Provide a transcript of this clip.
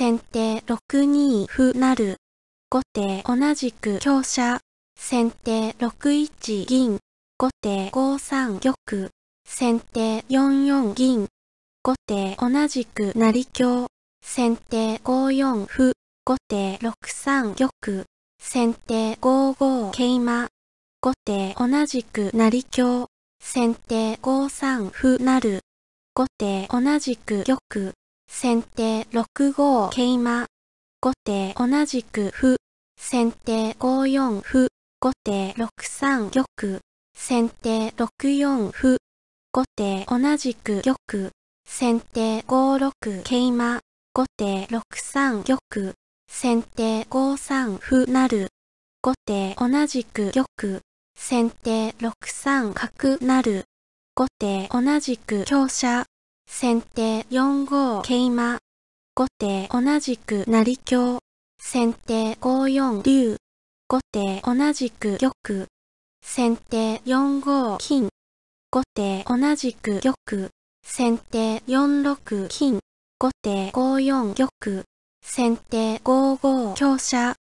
先手6二歩なる。後手同じく香車。先手6一銀。後手5三玉。先手4四銀。後手同じく成強。先手5四歩。後手6三玉。先手5五桂馬。後手同じく成強。先手5三歩なる。後手同じく玉。先手6五桂馬。後手同じく歩。先手5四歩。後手6三玉。先手6四歩。後手同じく玉。先手5六桂馬。後手6三玉。先手5三歩成。後手同じく玉。先手6三角成。後手同じく香車。先手4五桂馬。後手同じく成香。先手5四竜。後手同じく玉。先手4五金。後手同じく玉。先手4六金。後手5四玉。先手5五香車。